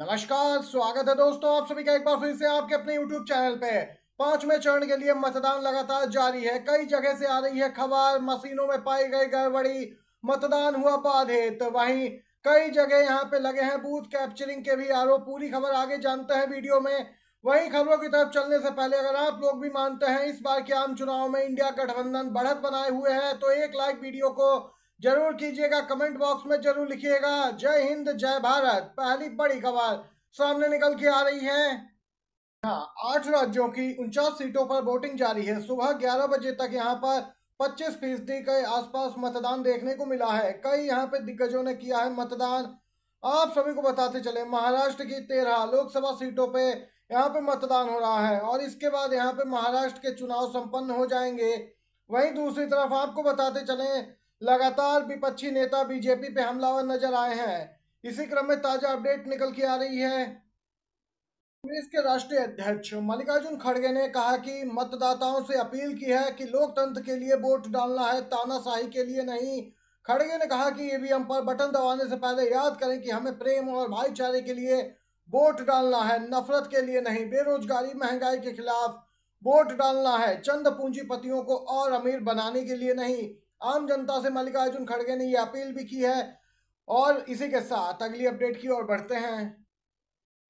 नमस्कार स्वागत है दोस्तों आप सभी का एक बार फिर से आपके अपने YouTube चैनल पे पांचवें चरण के लिए मतदान लगातार जारी है कई जगह से आ रही है खबर मशीनों में पाई गई गड़बड़ी मतदान हुआ बाधित तो वहीं कई जगह यहाँ पे लगे हैं बूथ कैप्चरिंग के भी आरोप पूरी खबर आगे जानते हैं वीडियो में वहीं खबरों की तरफ चलने से पहले अगर आप लोग भी मानते हैं इस बार के आम चुनाव में इंडिया गठबंधन बढ़त बनाए हुए हैं तो एक लाइक वीडियो को जरूर कीजिएगा कमेंट बॉक्स में जरूर लिखिएगा जय हिंद जय भारत पहली बड़ी खबर सामने निकल के आ रही है हाँ आठ राज्यों की उनचास सीटों पर वोटिंग जारी है सुबह ग्यारह बजे तक यहाँ पर पच्चीस फीसदी के आसपास मतदान देखने को मिला है कई यहाँ पे दिग्गजों ने किया है मतदान आप सभी को बताते चले महाराष्ट्र की तेरह लोकसभा सीटों पे यहाँ पे मतदान हो रहा है और इसके बाद यहाँ पे महाराष्ट्र के चुनाव संपन्न हो जाएंगे वहीं दूसरी तरफ आपको बताते चले लगातार विपक्षी नेता बीजेपी पे हमलावर नजर आए हैं इसी क्रम में ताजा अपडेट निकल के आ रही है कांग्रेस के राष्ट्रीय अध्यक्ष मल्लिकार्जुन खड़गे ने कहा कि मतदाताओं से अपील की है कि लोकतंत्र के लिए वोट डालना है तानाशाही के लिए नहीं खड़गे ने कहा कि ईवीएम पर बटन दबाने से पहले याद करें कि हमें प्रेम और भाईचारे के लिए वोट डालना है नफरत के लिए नहीं बेरोजगारी महंगाई के खिलाफ वोट डालना है चंद पूंजीपतियों को और अमीर बनाने के लिए नहीं आम जनता से मल्लिकार्जुन खड़गे ने ये अपील भी की है और इसी के साथ अगली अपडेट की ओर बढ़ते हैं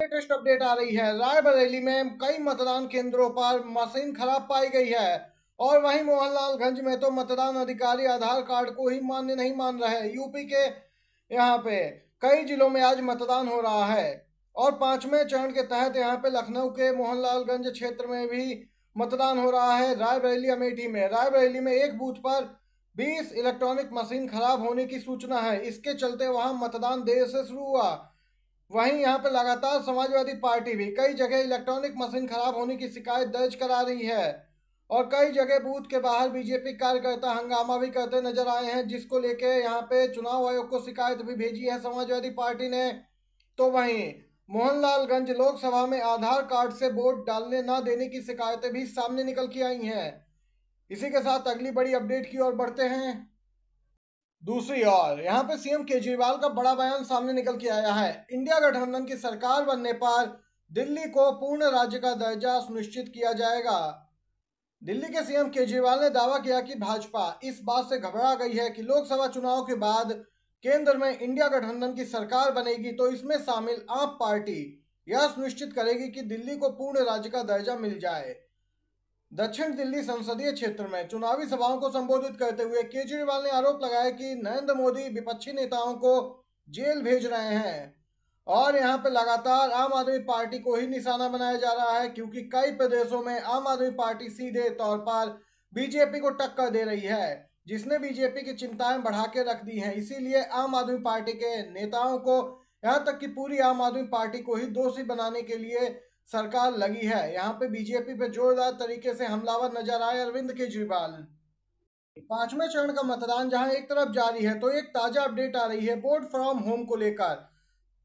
लेटेस्ट अपडेट आ रही है रायबरेली में कई मतदान केंद्रों पर मशीन खराब पाई गई है और वहीं मोहनलालगंज में तो मतदान अधिकारी आधार कार्ड को ही मान्य नहीं मान रहे यूपी के यहाँ पे कई जिलों में आज मतदान हो रहा है और पांचवें चरण के तहत यहाँ पे लखनऊ के मोहनलालगंज क्षेत्र में भी मतदान हो रहा है रायबरेली अमेठी में रायबरेली में एक बूथ पर बीस इलेक्ट्रॉनिक मशीन खराब होने की सूचना है इसके चलते वहां मतदान देर से शुरू हुआ वहीं यहां पर लगातार समाजवादी पार्टी भी कई जगह इलेक्ट्रॉनिक मशीन खराब होने की शिकायत दर्ज करा रही है और कई जगह बूथ के बाहर बीजेपी कार्यकर्ता हंगामा भी करते नजर आए हैं जिसको लेके यहाँ पे चुनाव आयोग को शिकायत भी भेजी है समाजवादी पार्टी ने तो वहीं मोहनलालगंज लोकसभा में आधार कार्ड से वोट डालने न देने की शिकायतें भी सामने निकल के आई हैं इसी के साथ अगली बड़ी अपडेट की ओर बढ़ते हैं दूसरी ओर यहाँ पे सीएम केजरीवाल का बड़ा बयान सामने निकल के आया है इंडिया गठबंधन की सरकार बनने पर दिल्ली को पूर्ण राज्य का दर्जा सुनिश्चित किया जाएगा दिल्ली के सीएम केजरीवाल ने दावा किया कि भाजपा इस बात से घबरा गई है कि लोकसभा चुनाव के बाद केंद्र में इंडिया गठबंधन की सरकार बनेगी तो इसमें शामिल आप पार्टी यह सुनिश्चित करेगी कि दिल्ली को पूर्ण राज्य का दर्जा मिल जाए दक्षिण दिल्ली संसदीय क्षेत्र में चुनावी सभाओं को संबोधित करते हुए केजरीवाल ने आरोप लगाया कि नरेंद्र मोदी विपक्षी नेताओं को जेल भेज रहे हैं और यहां पर लगातार आम आदमी पार्टी को ही निशाना बनाया जा रहा है क्योंकि कई प्रदेशों में आम आदमी पार्टी सीधे तौर पर बीजेपी को टक्कर दे रही है जिसने बीजेपी की चिंताएं बढ़ा के रख दी हैं इसीलिए आम आदमी पार्टी के नेताओं को यहाँ तक कि पूरी आम आदमी पार्टी को ही दोषी बनाने के लिए सरकार लगी है यहाँ पे बीजेपी पे जोरदार तरीके से हमलावर नजर आए अरविंद केजरीवाल पांचवें चरण का मतदान जहां एक तरफ जारी है तो एक ताजा अपडेट आ रही है बोर्ड फ्रॉम होम को लेकर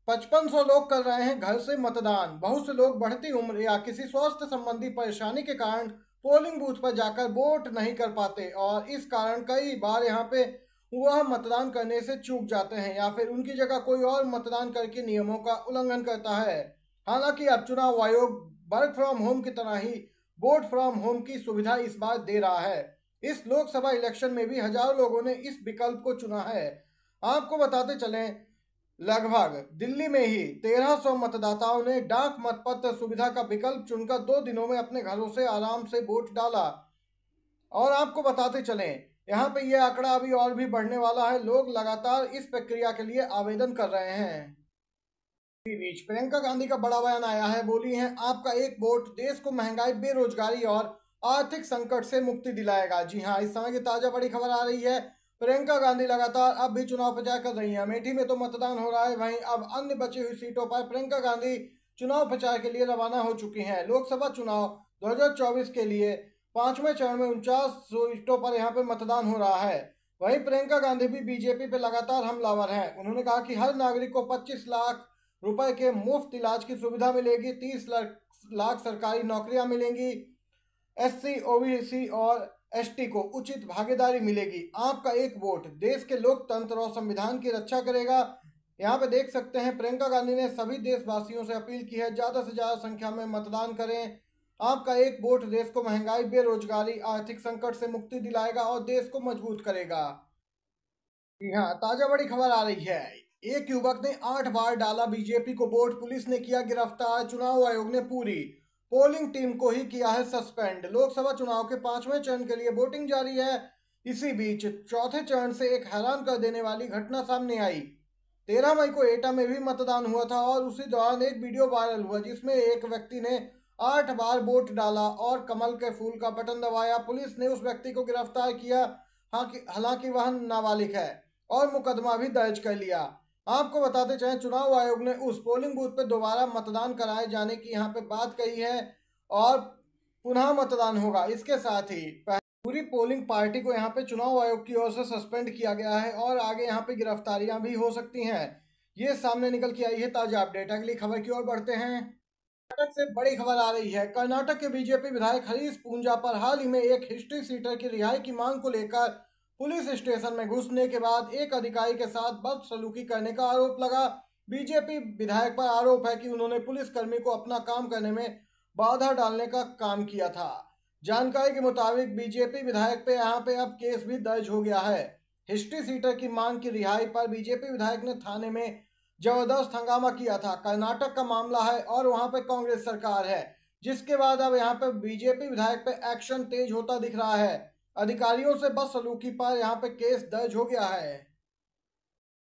पचपन सौ लोग कर रहे हैं घर से मतदान बहुत से लोग बढ़ती उम्र या किसी स्वास्थ्य संबंधी परेशानी के कारण पोलिंग बूथ पर जाकर वोट नहीं कर पाते और इस कारण कई बार यहाँ पे वह मतदान करने से चूक जाते हैं या फिर उनकी जगह कोई और मतदान करके नियमों का उल्लंघन करता है हालांकि अब चुनाव आयोग वर्क फ्रॉम होम की तरह ही वोट फ्रॉम होम की सुविधा इस बार दे रहा है इस लोकसभा इलेक्शन में भी हजारों लोगों ने इस विकल्प को चुना है आपको बताते चलें लगभग दिल्ली में ही 1300 मतदाताओं ने डाक मतपत्र सुविधा का विकल्प चुनकर दो दिनों में अपने घरों से आराम से वोट डाला और आपको बताते चलें यहाँ पे यह आंकड़ा अभी और भी बढ़ने वाला है लोग लगातार इस प्रक्रिया के लिए आवेदन कर रहे हैं बीच प्रियंका गांधी का बड़ा बयान आया है बोली है आपका एक वोट देश को महंगाई बेरोजगारी और आर्थिक संकट से मुक्ति दिलाएगा जी हाँ इस समय की ताजा बड़ी खबर आ रही है प्रियंका गांधी लगातार अब भी चुनाव प्रचार कर रही हैं अमेठी में तो मतदान हो रहा है वहीं अब अन्य बची हुई सीटों पर प्रियंका गांधी चुनाव प्रचार के लिए रवाना हो चुकी हैं लोकसभा चुनाव 2024 के लिए पांचवें चरण में उनचास सीटों पर यहां पर मतदान हो रहा है वहीं प्रियंका गांधी भी बीजेपी पर लगातार हमलावर हैं उन्होंने कहा कि हर नागरिक को पच्चीस लाख रुपए के मुफ्त इलाज की सुविधा मिलेगी तीस लाख सरकारी नौकरियां मिलेंगी एससी ओबीसी और एसटी को उचित भागीदारी मिलेगी आपका एक वोट देश के लोकतंत्र और संविधान की रक्षा करेगा यहाँ पे देख सकते हैं प्रियंका गांधी ने सभी देशवासियों से अपील की है ज़्यादा से ज़्यादा संख्या में मतदान करें आपका एक वोट देश को महंगाई बेरोजगारी आर्थिक संकट से मुक्ति दिलाएगा और देश को मजबूत करेगा जी हाँ ताज़ा बड़ी खबर आ रही है एक युवक ने आठ बार डाला बीजेपी को वोट पुलिस ने किया गिरफ्तार चुनाव आयोग ने पूरी पोलिंग टीम को ही किया है सस्पेंड लोकसभा चुनाव के पांचवें चरण के लिए वोटिंग जारी है इसी बीच चौथे चरण से एक हैरान कर देने वाली घटना सामने आई तेरह मई को एटा में भी मतदान हुआ था और उसी दौरान एक वीडियो वायरल हुआ जिसमें एक व्यक्ति ने आठ बार वोट डाला और कमल के फूल का बटन दबाया पुलिस ने उस व्यक्ति को गिरफ्तार किया हालांकि वह नाबालिग है और मुकदमा भी दर्ज कर लिया आपको बताते चाहे चुनाव आयोग ने उस पोलिंग बूथ पर दोबारा मतदान कराए जाने की यहाँ पे बात कही है और पुनः मतदान होगा इसके साथ ही पूरी पोलिंग पार्टी को यहाँ पे चुनाव आयोग की ओर से सस्पेंड किया गया है और आगे यहाँ पे गिरफ्तारियां भी हो सकती हैं ये सामने निकल के आई है ताजा अपडेट अगली खबर की ओर बढ़ते हैं कर्नाटक से बड़ी खबर आ रही है कर्नाटक के बीजेपी विधायक हरीश पूंजा पर हाल ही में एक हिस्ट्री सीटर की रिहाई की मांग को लेकर पुलिस स्टेशन में घुसने के बाद एक अधिकारी के साथ बदसलूकी करने का आरोप लगा बीजेपी विधायक पर आरोप है कि उन्होंने पुलिसकर्मी को अपना काम करने में बाधा डालने का काम किया था जानकारी के मुताबिक बीजेपी विधायक पे यहाँ पे अब केस भी दर्ज हो गया है हिस्ट्री सीटर की मांग की रिहाई पर बीजेपी विधायक ने थाने में जबरदस्त हंगामा किया था कर्नाटक का मामला है और वहाँ पे कांग्रेस सरकार है जिसके बाद अब यहाँ पे बीजेपी विधायक पे एक्शन तेज होता दिख रहा है अधिकारियों से बस सलूकी पर यहाँ पे केस दर्ज हो गया है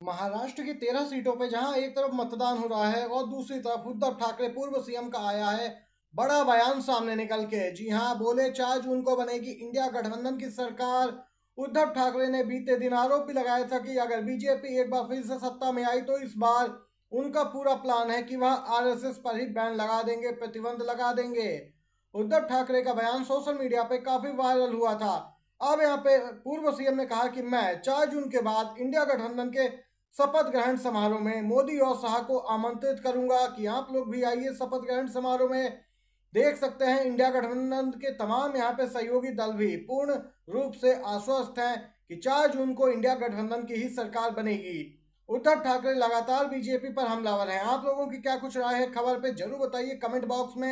महाराष्ट्र की तेरह सीटों पे जहां एक तरफ मतदान हो रहा है और दूसरी तरफ उद्धव ठाकरे पूर्व सीएम का आया है बड़ा बयान सामने निकल के जी हाँ बोले चार जून को बनेगी इंडिया गठबंधन की सरकार उद्धव ठाकरे ने बीते दिन आरोप भी लगाया था कि अगर बीजेपी एक बार फिर से सत्ता में आई तो इस बार उनका पूरा प्लान है कि वह आरएसएस पर ही बैन लगा देंगे प्रतिबंध लगा देंगे उद्धव ठाकरे का बयान सोशल मीडिया पर काफी वायरल हुआ था अब यहाँ पे पूर्व सीएम ने कहा कि मैं चार जून के बाद इंडिया गठबंधन के शपथ ग्रहण समारोह में मोदी और शाह को आमंत्रित करूंगा कि आप लोग भी आइए शपथ ग्रहण समारोह में देख सकते हैं इंडिया गठबंधन के तमाम यहाँ पे सहयोगी दल भी पूर्ण रूप से आश्वस्त हैं कि 4 जून को इंडिया गठबंधन की ही सरकार बनेगी उद्धव ठाकरे लगातार बीजेपी पर हमलावर हैं आप लोगों की क्या कुछ राय है खबर पे जरूर बताइए कमेंट बॉक्स में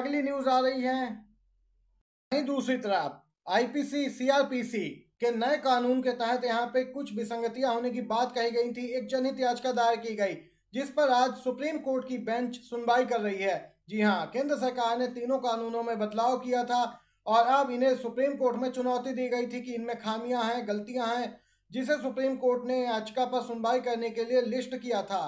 अगली न्यूज आ रही है दूसरी तरफ आईपीसी सीआरपीसी के नए कानून के तहत यहाँ पे कुछ विसंगतियां होने की बात कही गई थी एक जनहित याचिका दायर की गई जिस पर आज सुप्रीम कोर्ट की बेंच सुनवाई कर रही है जी हाँ केंद्र सरकार ने तीनों कानूनों में बदलाव किया था और अब इन्हें सुप्रीम कोर्ट में चुनौती दी गई थी कि इनमें खामियां हैं गलतियां हैं जिसे सुप्रीम कोर्ट ने याचिका पर सुनवाई करने के लिए लिस्ट किया था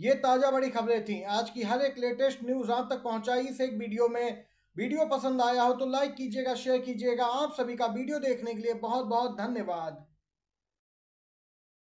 ये ताज़ा बड़ी खबरें थी आज की हर एक लेटेस्ट न्यूज़ आप तक पहुंचाई इस एक वीडियो में वीडियो पसंद आया हो तो लाइक कीजिएगा शेयर कीजिएगा आप सभी का वीडियो देखने के लिए बहुत बहुत धन्यवाद